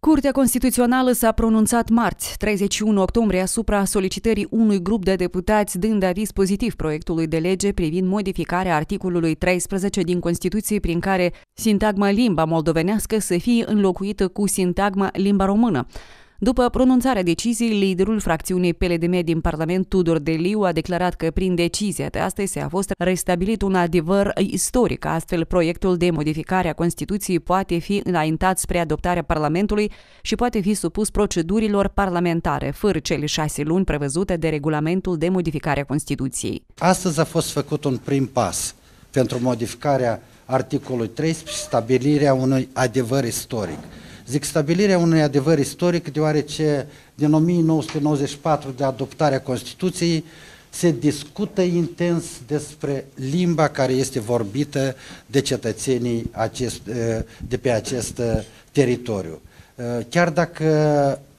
Curtea Constituțională s-a pronunțat marți, 31 octombrie, asupra solicitării unui grup de deputați dând aviz pozitiv proiectului de lege privind modificarea articolului 13 din Constituție prin care sintagma limba moldovenească să fie înlocuită cu sintagma limba română. După pronunțarea deciziei, liderul fracțiunii PLDM din Parlament, Tudor Deliu, a declarat că prin decizia de astăzi a fost restabilit un adevăr istoric, astfel proiectul de modificare a Constituției poate fi înaintat spre adoptarea Parlamentului și poate fi supus procedurilor parlamentare, fără cele șase luni prevăzute de regulamentul de modificare a Constituției. Astăzi a fost făcut un prim pas pentru modificarea articolului 13 și stabilirea unui adevăr istoric. Zic, stabilirea unui adevăr istoric, deoarece din 1994 de adoptarea Constituției se discută intens despre limba care este vorbită de cetățenii acest, de pe acest ă, teritoriu. Ă, chiar dacă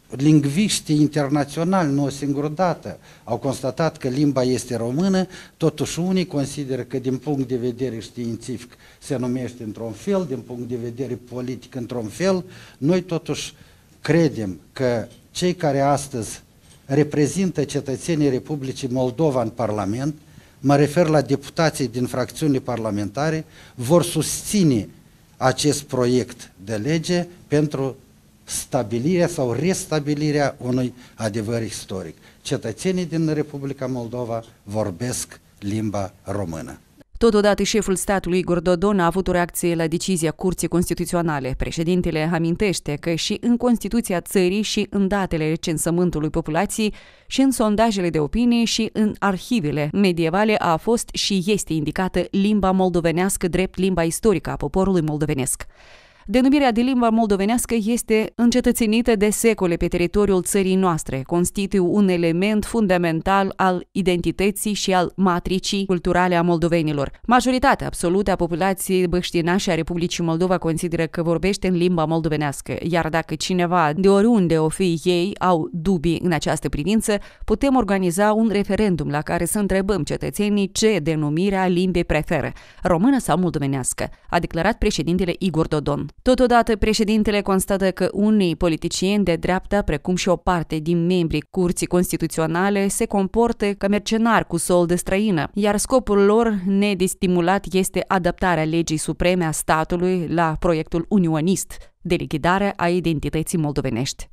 lingviștii internaționali, nu o singură dată, au constatat că limba este română, totuși unii consideră că din punct de vedere științific se numește într-un fel, din punct de vedere politic într-un fel. Noi totuși credem că cei care astăzi reprezintă cetățenii Republicii Moldova în Parlament, mă refer la deputații din fracțiunile parlamentare, vor susține acest proiect de lege pentru stabilirea sau restabilirea unui adevăr istoric. Cetățenii din Republica Moldova vorbesc limba română. Totodată, șeful statului Igor Dodon a avut o reacție la decizia Curții Constituționale. Președintele amintește că și în Constituția țării și în datele recensământului populației și în sondajele de opinie și în arhivele medievale a fost și este indicată limba moldovenească drept limba istorică a poporului moldovenesc. Denumirea de limba moldovenească este încetățenită de secole pe teritoriul țării noastre, constituie un element fundamental al identității și al matricii culturale a moldovenilor. Majoritatea absolută a populației băștinașe a Republicii Moldova consideră că vorbește în limba moldovenească, iar dacă cineva de oriunde o fi ei au dubii în această privință, putem organiza un referendum la care să întrebăm cetățenii ce denumire a limbei preferă, română sau moldovenească, a declarat președintele Igor Dodon. Totodată, președintele constată că unii politicieni de dreapta, precum și o parte din membrii Curții Constituționale, se comportă ca mercenari cu sol de străină, iar scopul lor nedestimulat este adaptarea legii supreme a statului la proiectul unionist de lichidare a identității moldovenești.